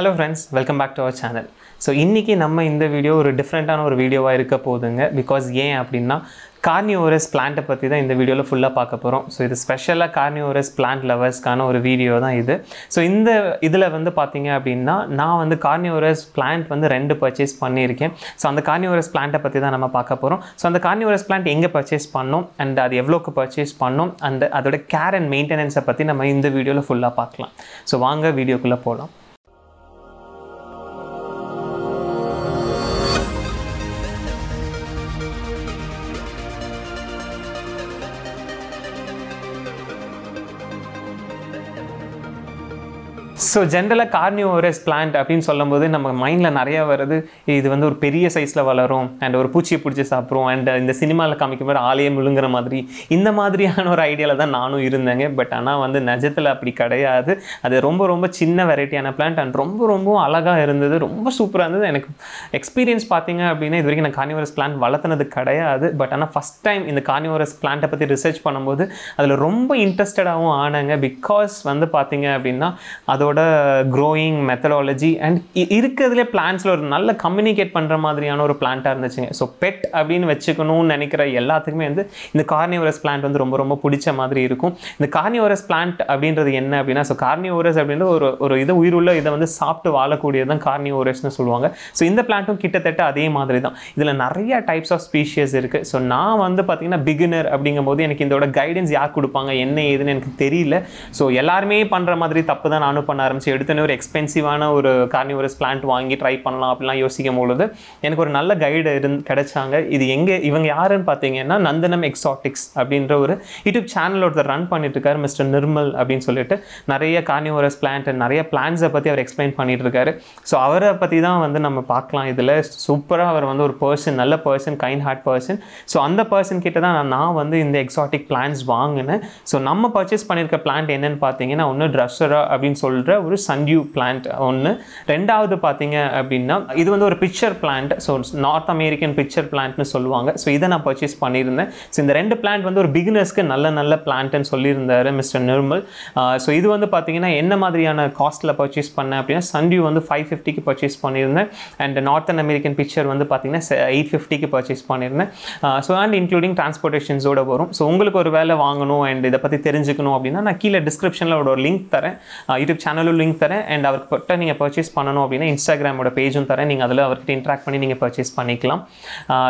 hello friends welcome back to our channel so இன்றைக்கி நம்ம இந்த வீடியோ ஒரு டிஃப்ரெண்ட்டான ஒரு வீடியோவாக இருக்க போதுங்க பிகாஸ் ஏன் அப்படின்னா கார்னியோரஸ் பிளான்ட்டை பற்றி தான் இந்த வீடியோவில் ஃபுல்லாக பார்க்க போகிறோம் ஸோ இது ஸ்பெஷலாக கார்னியோரஸ் பிளான்ட் லவர்ஸ்க்கான ஒரு வீடியோ தான் இது ஸோ இந்த இதில் வந்து பார்த்தீங்க அப்படின்னா நான் வந்து கார்னியோரஸ் பிளான்ட் வந்து ரெண்டு பர்ச்சேஸ் பண்ணியிருக்கேன் ஸோ அந்த கார்னியோரஸ் பிளான்ட்டை பற்றி தான் நம்ம பார்க்க போகிறோம் ஸோ அந்த கார்னியோரஸ் பிளான்ட் எங்கே பர்ச்சேஸ் பண்ணோம் அண்ட் அது எவ்வளோக்கு பர்ச்சேஸ் பண்ணோம் அண்ட் அதோட கேர் அண்ட் மெயின்டெனன்ஸை பற்றி நம்ம இந்த வீடியோவில் ஃபுல்லாக பார்க்கலாம் ஸோ வாங்க வீடியோக்குள்ளே போகலாம் ஸோ ஜென்ரலாக கார்னியோவரஸ் பிளான்ட் அப்படின்னு சொல்லும்போது நம்ம மைண்டில் நிறையா வருது இது வந்து ஒரு பெரிய சைஸில் வளரும் அண்ட் ஒரு பூச்சியை பிடிச்சி சாப்பிட்றோம் அண்ட் இந்த சினிமாவில் காமிக்கும் போது ஆலயம் விழுங்குற மாதிரி இந்த மாதிரியான ஒரு ஐடியாவில் தான் நானும் இருந்தேங்க பட் ஆனால் வந்து நிஜத்தில் அப்படி கிடையாது அது ரொம்ப ரொம்ப சின்ன வெரைட்டியான பிளான்ட் அண்ட் ரொம்ப ரொம்ப அழகாக இருந்தது ரொம்ப சூப்பராக இருந்தது எனக்கு எக்ஸ்பீரியன்ஸ் பார்த்தீங்க அப்படின்னா இது வரைக்கும் நான் கார்னிவரஸ் பிளான்ட் வளர்த்தினது கிடையாது பட் ஆனால் ஃபஸ்ட் டைம் இந்த கார்னிவரஸ் பிளான்ட்டை பற்றி ரிசர்ச் பண்ணும்போது அதில் ரொம்ப இன்ட்ரெஸ்டடாகவும் ஆனாங்க பிகாஸ் வந்து பார்த்தீங்க அப்படின்னா அதோட பிளான்ஸோட க்ரோயிங் மெத்தடாலஜி அண்ட் இருக்கிறதுலே பிளான்ஸில் ஒரு நல்ல கம்யூனிகேட் பண்ணுற மாதிரியான ஒரு பிளான்ட்டாக இருந்துச்சுங்க ஸோ பெட் அப்படின்னு வச்சுக்கணும்னு நினைக்கிற எல்லாத்துக்குமே வந்து இந்த கார்னிவரஸ் பிளான்ட் வந்து ரொம்ப ரொம்ப பிடிச்ச மாதிரி இருக்கும் இந்த கார்னிவரஸ் பிளான்ட் அப்படின்றது என்ன அப்படின்னா ஸோ கார்னிவரஸ் அப்படின்றது ஒரு ஒரு இதை உயிருள்ள இதை வந்து சாப்பிட்டு வாழக்கூடியது தான் கார்னிவரஸ்னு சொல்லுவாங்க ஸோ இந்த பிளான்ட்டும் கிட்டத்தட்ட அதே மாதிரி தான் இதில் நிறைய டைப்ஸ் ஆஃப் ஸ்பீஷியஸ் இருக்குது ஸோ நான் வந்து பார்த்திங்கன்னா பிகினர் அப்படிங்கும்போது எனக்கு இதோட கைடன்ஸ் யார் கொடுப்பாங்க என்ன ஏதுன்னு எனக்கு தெரியல ஸோ எல்லாருமே பண்ணுற மாதிரி தப்பு தான் நானும் பண்ண ஆரம்பிச்சு எடுத்தனே ஒரு எக்ஸ்பென்சிவான ஒரு கார்னிவரஸ் பிளான்ட் வாங்கி ட்ரை பண்ணலாம் அப்படிலாம் யோசிக்கும் பொழுது எனக்கு ஒரு நல்ல கைடு இருந் கிடைச்சாங்க இது எங்கே இவங்க யாருன்னு பார்த்தீங்கன்னா நந்தனம் எக்ஸாட்டிக்ஸ் அப்படின்ற ஒரு யூடியூப் சேனல் ஒருத்தர் ரன் பண்ணிட்டுருக்காரு மிஸ்டர் நிர்மல் அப்படின்னு சொல்லிட்டு நிறைய கார்னிவரஸ் பிளான்ட் நிறைய பிளான்ஸை பற்றி அவர் எக்ஸ்பிளைன் பண்ணிட்டுருக்காரு ஸோ அவரை பற்றி தான் வந்து நம்ம பார்க்கலாம் இதில் சூப்பராக அவர் வந்து ஒரு பர்சன் நல்ல person kind heart person so அந்த பர்சன் கிட்ட தான் நான் வந்து இந்த எக்ஸாட்டிக் பிளான்ஸ் வாங்கினேன் ஸோ நம்ம பர்ச்சேஸ் பண்ணியிருக்க பிளான்ட் என்னன்னு பார்த்தீங்கன்னா ஒன்று ட்ரெஸ்ஸராக அப்படின்னு சொல்கிற ஒரு சன்யூ பிளான்ட் ஒன்று ரெண்டாவது பார்த்தீங்க அப்படின்னா இது வந்து ஒரு pitcher plant so North American pitcher பிளான்ட்னு சொல்லுவாங்க ஸோ இதை நான் பர்ச்சேஸ் பண்ணியிருந்தேன் ஸோ இந்த ரெண்டு பிளான்ட் வந்து ஒரு பிகினர்ஸ்க்கு நல்ல நல்ல பிளான்ட்னு சொல்லியிருந்தார் மிஸ்டர் நிர்மல் ஸோ இது வந்து பார்த்தீங்கன்னா என்ன மாதிரியான காஸ்ட்டில் பர்ச்சேஸ் பண்ணேன் அப்படின்னா சன்யூ வந்து ஃபைவ் ஃபிஃப்டிக்கு பர்ச்சேஸ் பண்ணியிருந்தேன் அண்ட் நார்த்தன் அமெரிக்கன் பிக்சர் வந்து பார்த்தீங்கன்னா எயிட் ஃபிஃப்டிக்கு பர்ச்சேஸ் பண்ணியிருந்தேன் ஸோ அண்ட் இன்க்ளூடிங் டிரான்ஸ்போர்ட்டேஷன்ஸோட வரும் ஸோ உங்களுக்கு ஒரு வேலை வாங்கணும் அண்ட் இதை பற்றி தெரிஞ்சுக்கணும் அப்படின்னா நான் கீழே டிஸ்கிரிப்ஷனில் ஒரு லிங்க் தரேன் யூடியூப் சேனல் சேனலும் லிங்க் தரேன் அண்ட் பட்ட நீங்கள் பர்ச்சேஸ் பண்ணணும் அப்படின்னா இன்ஸ்டாகிராமோட பேஜும் தரேன் நீங்கள் அதில் அவர்கிட்ட இன்ட்ராக்ட் பண்ணி நீங்கள் பர்ச்சேஸ் பண்ணிக்கலாம்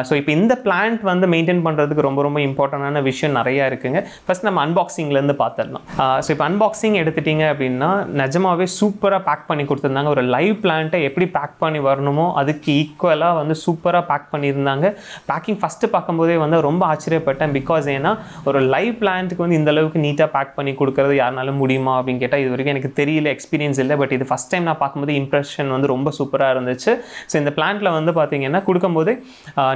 ஸோ இப்போ இந்த பிளான்ட் வந்து மெயின்டைன் பண்ணுறதுக்கு ரொம்ப ரொம்ப இம்பார்ட்டண்டான விஷயம் நிறையா இருக்குங்க ஃபஸ்ட் நம்ம அன்பாக்சிங்லேருந்து பார்த்துடலாம் ஸோ இப்போ அன்பாக்சிங் எடுத்துட்டிங்க அப்படின்னா நிஜமாவே சூப்பராக பேக் பண்ணி கொடுத்துருந்தாங்க ஒரு லைவ் பிளான்ட்டை எப்படி பேக் பண்ணி வரணுமோ அதுக்கு ஈக்குவலாக வந்து சூப்பராக பேக் பண்ணியிருந்தாங்க பேக்கிங் ஃபஸ்ட்டு பார்க்கும்போதே வந்து ரொம்ப ஆச்சரியப்பட்டேன் பிகாஸ் ஏன்னா ஒரு லைவ் பிளான்ட்டுக்கு வந்து இந்தளவுக்கு நீட்டாக பேக் பண்ணி கொடுக்குறது யாருனாலும் முடியுமா அப்படின்னு கேட்டால் இது வரைக்கும் எனக்கு தெரியல எக்ஸ் எக்ஸ்பீரியன்ஸ் இல்லை பட் இது ஃபஸ்ட் டைம் நான் பார்க்கும்போது இம்ப்ரெஷன் வந்து ரொம்ப சூப்பராக இருந்துச்சு ஸோ இந்த பிளான்ட்டில் வந்து பார்த்தீங்கன்னா கொடுக்கும்போது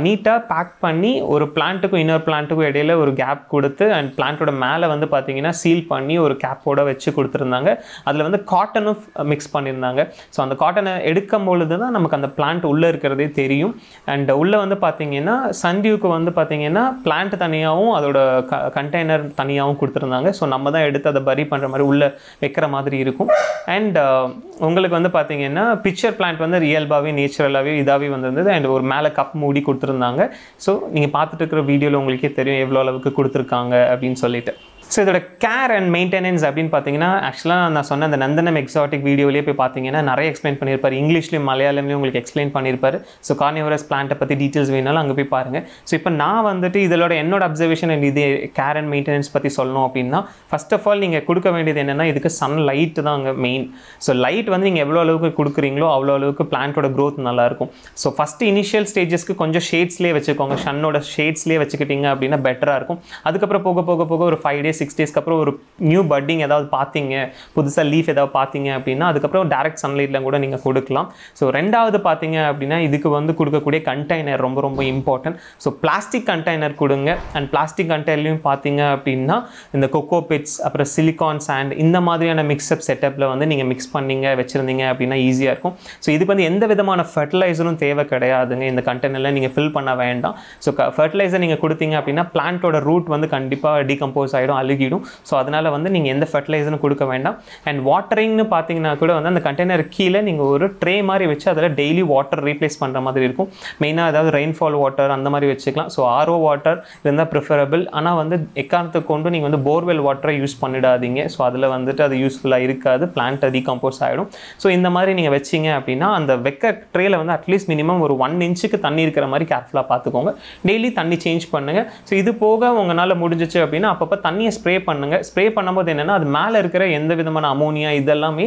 நீட்டாக பேக் பண்ணி ஒரு பிளான்ட்டுக்கும் இன்னொரு பிளான்ட்டுக்கும் இடையில ஒரு கேப் கொடுத்து அண்ட் பிளான்ட்டோட மேலே வந்து பார்த்திங்கன்னா சீல் பண்ணி ஒரு கேப்போட வச்சு கொடுத்துருந்தாங்க அதில் வந்து காட்டனும் மிக்ஸ் பண்ணியிருந்தாங்க ஸோ அந்த காட்டனை எடுக்கும் பொழுது தான் நமக்கு அந்த பிளான்ட் உள்ளே இருக்கிறதே தெரியும் அண்ட் உள்ளே வந்து பார்த்தீங்கன்னா சன்டியூக்கு வந்து பார்த்தீங்கன்னா பிளான்ட் தனியாகவும் அதோட க கண்டெய்னர் தனியாகவும் கொடுத்துருந்தாங்க ஸோ நம்ம தான் எடுத்து அதை பரி பண்ணுற மாதிரி உள்ளே வைக்கிற மாதிரி இருக்கும் அண்ட் uh, உங்களுக்கு வந்து பார்த்தீங்கன்னா பிக்சர் பிளான்ட் வந்து ரியல்பாகவே நேச்சுரலாகவே இதாகவே வந்திருந்தது அண்ட் ஒரு மேலே கப் மூடி கொடுத்துருந்தாங்க ஸோ நீங்கள் பார்த்துட்டு இருக்கிற வீடியோவில் உங்களுக்கே தெரியும் எவ்வளோ அளவுக்கு கொடுத்துருக்காங்க அப்படின்னு சொல்லிட்டு ஸோ இதோட கேர் அண்ட் மெயின்டெனன்ஸ் அப்படின்னு பார்த்தீங்கன்னா ஆக்சுவலாக நான் சொன்ன அந்த நந்தனம் எக்ஸாட்டிக் வீடியோலேயே போய் பார்த்தீங்கன்னா நிறைய எக்ஸ்பிளைன் பண்ணியிருப்பார் இங்கிலீஷ்லையும் மலையாளம்லையும் உங்களுக்கு எக்ஸ்பிளைன் பண்ணியிருப்பார் ஸோ கார்னிவரஸ் பிளான்ட்டை பற்றி டீட்டெயில்ஸ் வேணாலும் அங்கே போய் பாருங்கள் ஸோ இப்போ நான் வந்துட்டு இதோட என்னோட அப்சர்வேஷன் அண்ட் இது கேர் அண்ட் மெயின்டெனன்ஸ் பற்றி சொல்லணும் அப்படின்னா ஃபஸ்ட் ஆஃப் ஆல் நீங்கள் கொடுக்க வேண்டியது என்னென்னா இதுக்கு சன் லைட் தான் அங்கே மெயின் ஸோ லைட் வந்து நீங்கள் எவ்வளோ அளவுக்கு கொடுக்குறீங்களோ அவ்வளோ அளவுக்கு பிளான்ட்டோட க்ரோத் நல்லாயிருக்கும் ஸோ ஃபஸ்ட்டு இனிஷியல் ஸ்டேஜஸ்க்கு கொஞ்சம் ஷேட்ஸ்லேயே வச்சுக்கோங்க சன்னோட ஷேட்ஸ்லேயே வச்சுக்கிட்டிங்க அப்படின்னா பெட்டராக இருக்கும் அதுக்கப்புறம் போக போக போக ஒரு ஃபைவ் டேஸ் சிக்ஸ் டேஸ்க்கு அப்புறம் ஒரு நியூ பட்டிங் ஏதாவது பார்த்தீங்க புதுசாக லீஃப் ஏதாவது பார்த்தீங்க அப்படின்னா அதுக்கப்புறம் டேரக்ட் சன்லைட்லாம் கூட நீங்கள் கொடுக்கலாம் ஸோ ரெண்டாவது பார்த்தீங்க அப்படின்னா இதுக்கு வந்து கொடுக்கக்கூடிய கண்டெய்னர் ரொம்ப ரொம்ப இம்பார்ட்டன்ட் ஸோ பிளாஸ்டிக் கண்டெய்னர் கொடுங்க அண்ட் பிளாஸ்டிக் கண்டெய்னர்லையும் பார்த்தீங்க அப்படின்னா இந்த கொக்கோ பிட்ஸ் அப்புறம் சிலிகான் சாண்ட் இந்த மாதிரியான மிக்ஸ்அப் செட்டப்பில் வந்து நீங்கள் மிக்ஸ் பண்ணிங்க வச்சுருந்தீங்க அப்படின்னா ஈஸியாக இருக்கும் ஸோ இதுக்கு வந்து எந்த விதமான ஃபர்டிலைசரும் தேவை கிடையாதுங்க இந்த கண்டெய்னரில் நீங்கள் ஃபில் பண்ண வேண்டாம் ஸோ ஃபர்டிலைசர் நீங்கள் கொடுத்தீங்க அப்படின்னா பிளான்ட்டோட ரூட் வந்து கண்டிப்பாக டீகம்போஸ் ஆகிடும் அழி அழுகிடும் ஸோ அதனால் வந்து நீங்கள் எந்த ஃபர்டிலைசரும் கொடுக்க வேண்டாம் அண்ட் வாட்டரிங்னு பார்த்தீங்கன்னா கூட வந்து அந்த கண்டெய்னர் கீழே நீங்கள் ஒரு ட்ரே மாதிரி வச்சு அதில் டெய்லி வாட்டர் ரீப்ளேஸ் பண்ணுற மாதிரி இருக்கும் மெயினாக ஏதாவது ரெயின்ஃபால் வாட்டர் அந்த மாதிரி வச்சுக்கலாம் ஸோ ஆர்ஓ வாட்டர் இருந்தால் ப்ரிஃபரபிள் ஆனால் வந்து எக்காரணத்தை கொண்டு நீங்கள் வந்து போர்வெல் வாட்டரை யூஸ் பண்ணிடாதீங்க ஸோ அதில் வந்துட்டு அது யூஸ்ஃபுல்லாக இருக்காது பிளான்ட் டீகம்போஸ் ஆகிடும் ஸோ இந்த மாதிரி நீங்கள் வச்சிங்க அப்படின்னா அந்த வெக்க ட்ரேயில் வந்து அட்லீஸ்ட் மினிமம் ஒரு ஒன் இன்ச்சுக்கு தண்ணி இருக்கிற மாதிரி கேர்ஃபுல்லாக பார்த்துக்கோங்க டெய்லி தண்ணி சேஞ்ச் பண்ணுங்கள் ஸோ இது போக உங்களால் முடிஞ்சிச்சு அப்படின்னா அப்பப்போ தண்ணியை நீங்கள் ஸ்ப்ரே பண்ணுங்கள் ஸ்ப்ரே பண்ணும்போது என்னென்னா அது மேலே இருக்கிற எந்த விதமான அமோனியா இதெல்லாமே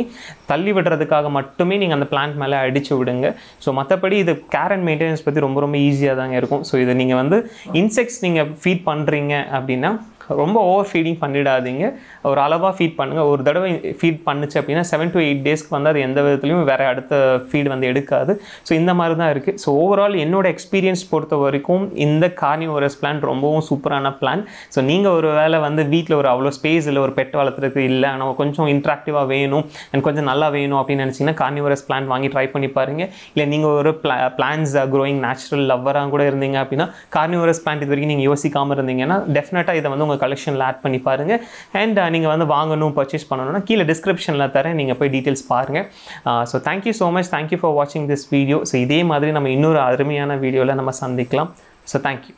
தள்ளி விடுறதுக்காக மட்டுமே நீங்கள் அந்த பிளான்ட் மேலே அடித்து விடுங்க ஸோ மற்றபடி இது கேர் அண்ட் மெயின்டெனன்ஸ் பற்றி ரொம்ப ரொம்ப ஈஸியாக தாங்க இருக்கும் ஸோ இதை நீங்கள் வந்து இன்செக்ட்ஸ் நீங்கள் ஃபீட் பண்ணுறீங்க அப்படின்னா ரொம்ப ஓவர் ஃபீடிங் பண்ணிடாதீங்க ஒரு அளவாக ஃபீட் பண்ணுங்கள் ஒரு தடவை ஃபீட் பண்ணுச்சு அப்படின்னா செவன் டு எயிட் டேஸ்க்கு வந்து அது எந்த விதத்துலையும் வேறு அடுத்த ஃபீட் வந்து எடுக்காது ஸோ இந்த மாதிரி தான் இருக்குது ஸோ ஓவரால் என்னோடய எக்ஸ்பீரியன்ஸ் பொறுத்த வரைக்கும் இந்த கார்னிவோரஸ் பிளான் ரொம்பவும் சூப்பரான பிளான் ஸோ நீங்கள் ஒரு வேலை வந்து வீட்டில் ஒரு அவ்வளோ ஸ்பேஸ் இல்லை ஒரு பெட் வளர்த்துறதுக்கு இல்லை ஆனால் கொஞ்சம் இன்ட்ராக்டிவாக வேணும் அண்ட் கொஞ்சம் நல்லா வேணும் அப்படின்னு நினச்சிங்கன்னா கார்னிவோரஸ் பிளான் வாங்கி ட்ரை பண்ணி பாருங்கள் இல்லை நீங்கள் ஒரு பிளா பிளான்ஸ் க்ரோயிங் நேச்சுரல் லவ்வராக கூட இருந்தீங்க அப்படின்னா கார்னிவோரஸ் பிளான்ட் இது வரைக்கும் நீங்கள் யோசிக்காமல் இருந்தீங்கன்னா டெஃபினட்டாக இதை வந்து உங்கள் உங்கள் கலெக்ஷனில் ஆட் பண்ணி பாருங்கள் அண்ட் நீங்கள் வந்து வாங்கணும் பர்ச்சேஸ் பண்ணணும்னா கீழே டிஸ்கிரிப்ஷனில் தரேன் நீங்கள் போய் டீட்டெயில்ஸ் பாருங்கள் so thank you so much thank you for வாட்சிங் திஸ் வீடியோ ஸோ இதே மாதிரி நம்ம இன்னொரு அருமையான வீடியோவில் நம்ம சந்திக்கலாம் ஸோ தேங்க்யூ